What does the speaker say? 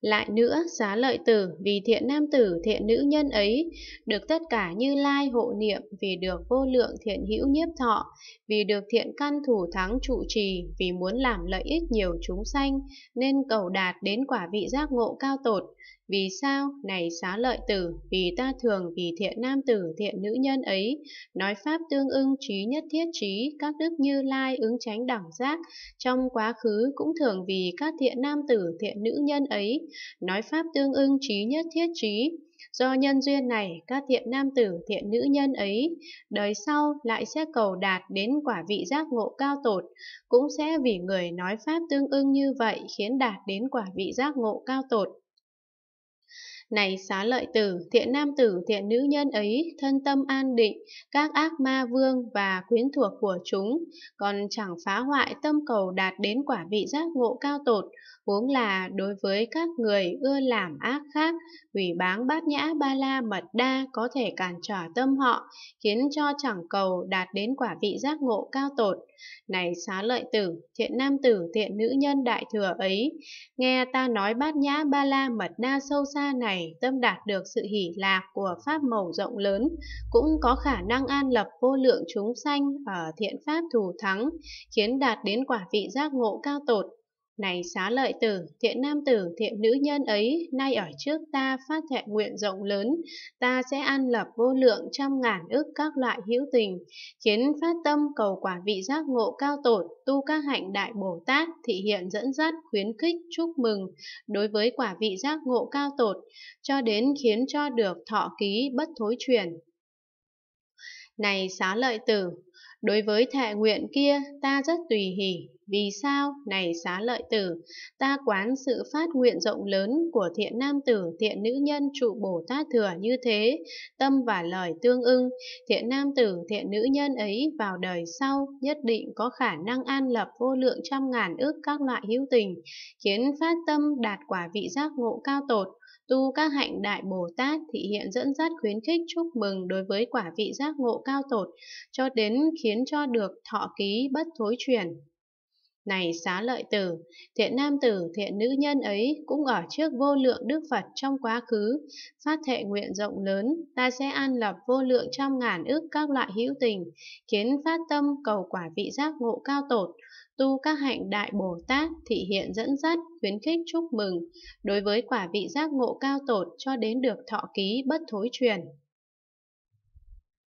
Lại nữa, xá lợi tử vì thiện nam tử thiện nữ nhân ấy, được tất cả như lai hộ niệm vì được vô lượng thiện hữu nhiếp thọ, vì được thiện căn thủ thắng trụ trì, vì muốn làm lợi ích nhiều chúng sanh, nên cầu đạt đến quả vị giác ngộ cao tột. Vì sao? Này xá lợi tử, vì ta thường vì thiện nam tử thiện nữ nhân ấy, nói pháp tương ưng trí nhất thiết trí, các đức như lai ứng tránh đẳng giác, trong quá khứ cũng thường vì các thiện nam tử thiện nữ nhân ấy, nói pháp tương ưng trí nhất thiết trí. Do nhân duyên này, các thiện nam tử, thiện nữ nhân ấy, đời sau lại sẽ cầu đạt đến quả vị giác ngộ cao tột, cũng sẽ vì người nói pháp tương ưng như vậy khiến đạt đến quả vị giác ngộ cao tột. Này xá lợi tử, thiện nam tử, thiện nữ nhân ấy, thân tâm an định, các ác ma vương và quyến thuộc của chúng, còn chẳng phá hoại tâm cầu đạt đến quả vị giác ngộ cao tột, huống là đối với các người ưa làm ác khác, hủy báng bát nhã ba la mật đa có thể cản trở tâm họ, khiến cho chẳng cầu đạt đến quả vị giác ngộ cao tột. Này xá lợi tử, thiện nam tử, thiện nữ nhân đại thừa ấy, nghe ta nói bát nhã ba la mật đa sâu xa này, này tâm đạt được sự hỷ lạc của pháp màu rộng lớn, cũng có khả năng an lập vô lượng chúng sanh ở thiện pháp thù thắng, khiến đạt đến quả vị giác ngộ cao tột này xá lợi tử, thiện nam tử, thiện nữ nhân ấy, nay ở trước ta phát thệ nguyện rộng lớn, ta sẽ an lập vô lượng trăm ngàn ức các loại hữu tình, khiến phát tâm cầu quả vị giác ngộ cao tột, tu các hạnh đại Bồ Tát, thị hiện dẫn dắt, khuyến khích, chúc mừng đối với quả vị giác ngộ cao tột, cho đến khiến cho được thọ ký bất thối truyền. Này xá lợi tử, Đối với thệ nguyện kia ta rất tùy hỷ, vì sao, này xá lợi tử, ta quán sự phát nguyện rộng lớn của thiện nam tử, thiện nữ nhân trụ Bồ Tát Thừa như thế, tâm và lời tương ưng, thiện nam tử, thiện nữ nhân ấy vào đời sau nhất định có khả năng an lập vô lượng trăm ngàn ước các loại hữu tình, khiến phát tâm đạt quả vị giác ngộ cao tột, tu các hạnh đại Bồ Tát thị hiện dẫn dắt khuyến khích chúc mừng đối với quả vị giác ngộ cao tột, cho đến khi khiến cho được thọ ký bất thối truyền. Này xá lợi tử, thiện nam tử, thiện nữ nhân ấy cũng ở trước vô lượng Đức Phật trong quá khứ, phát thệ nguyện rộng lớn, ta sẽ an lập vô lượng trăm ngàn ước các loại hữu tình, khiến phát tâm cầu quả vị giác ngộ cao tột, tu các hạnh đại Bồ Tát thị hiện dẫn dắt, khuyến khích chúc mừng, đối với quả vị giác ngộ cao tột cho đến được thọ ký bất thối truyền.